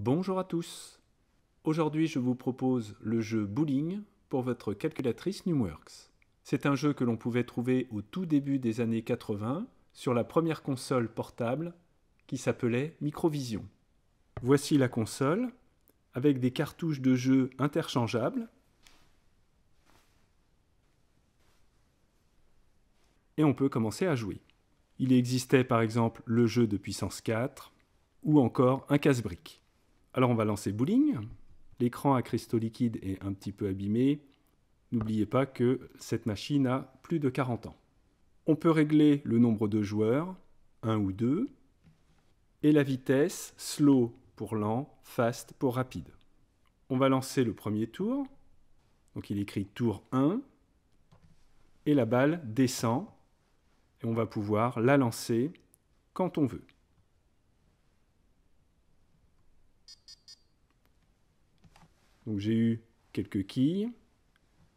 Bonjour à tous Aujourd'hui je vous propose le jeu Bowling pour votre calculatrice NumWorks. C'est un jeu que l'on pouvait trouver au tout début des années 80 sur la première console portable qui s'appelait Microvision. Voici la console avec des cartouches de jeu interchangeables et on peut commencer à jouer. Il existait par exemple le jeu de puissance 4 ou encore un casse-brique. Alors on va lancer Bowling. L'écran à cristaux liquides est un petit peu abîmé. N'oubliez pas que cette machine a plus de 40 ans. On peut régler le nombre de joueurs, 1 ou 2, et la vitesse, slow pour lent, fast pour rapide. On va lancer le premier tour. Donc il écrit tour 1, et la balle descend, et on va pouvoir la lancer quand on veut. Donc j'ai eu quelques quilles.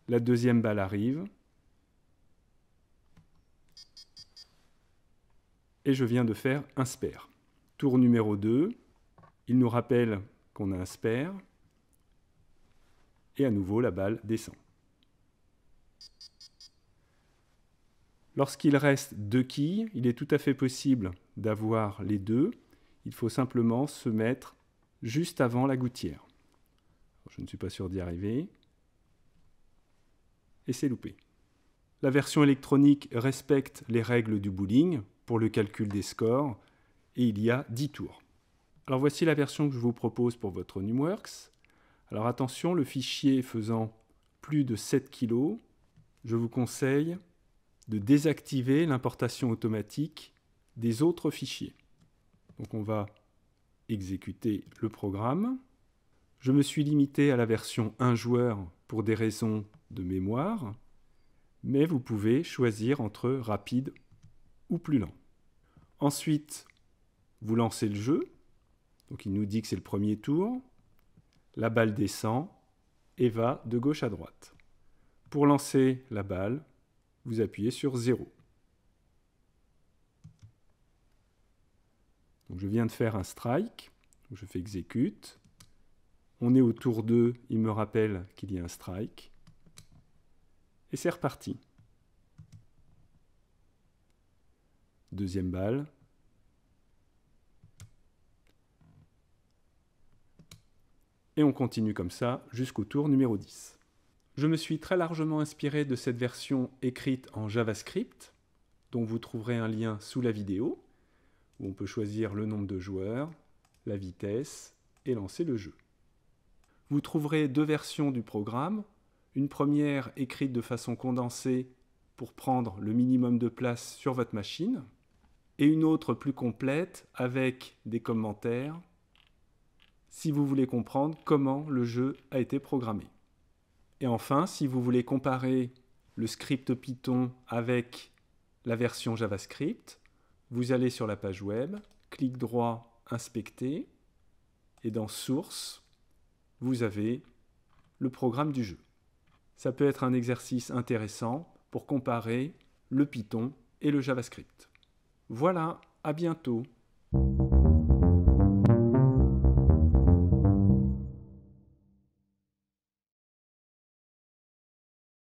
La deuxième balle arrive. Et je viens de faire un spare. Tour numéro 2. Il nous rappelle qu'on a un spare. Et à nouveau, la balle descend. Lorsqu'il reste deux quilles, il est tout à fait possible d'avoir les deux. Il faut simplement se mettre juste avant la gouttière je ne suis pas sûr d'y arriver. Et c'est loupé. La version électronique respecte les règles du bowling pour le calcul des scores et il y a 10 tours. Alors voici la version que je vous propose pour votre NumWorks. Alors attention, le fichier faisant plus de 7 kg, je vous conseille de désactiver l'importation automatique des autres fichiers. Donc on va exécuter le programme. Je me suis limité à la version 1 joueur pour des raisons de mémoire, mais vous pouvez choisir entre rapide ou plus lent. Ensuite, vous lancez le jeu. Donc il nous dit que c'est le premier tour. La balle descend et va de gauche à droite. Pour lancer la balle, vous appuyez sur 0. Donc je viens de faire un strike. je fais exécute. On est au tour 2, il me rappelle qu'il y a un strike. Et c'est reparti. Deuxième balle. Et on continue comme ça jusqu'au tour numéro 10. Je me suis très largement inspiré de cette version écrite en JavaScript, dont vous trouverez un lien sous la vidéo, où on peut choisir le nombre de joueurs, la vitesse et lancer le jeu vous trouverez deux versions du programme, une première écrite de façon condensée pour prendre le minimum de place sur votre machine, et une autre plus complète avec des commentaires si vous voulez comprendre comment le jeu a été programmé. Et enfin, si vous voulez comparer le script Python avec la version JavaScript, vous allez sur la page web, clic droit, inspecter, et dans Sources, vous avez le programme du jeu. Ça peut être un exercice intéressant pour comparer le Python et le JavaScript. Voilà, à bientôt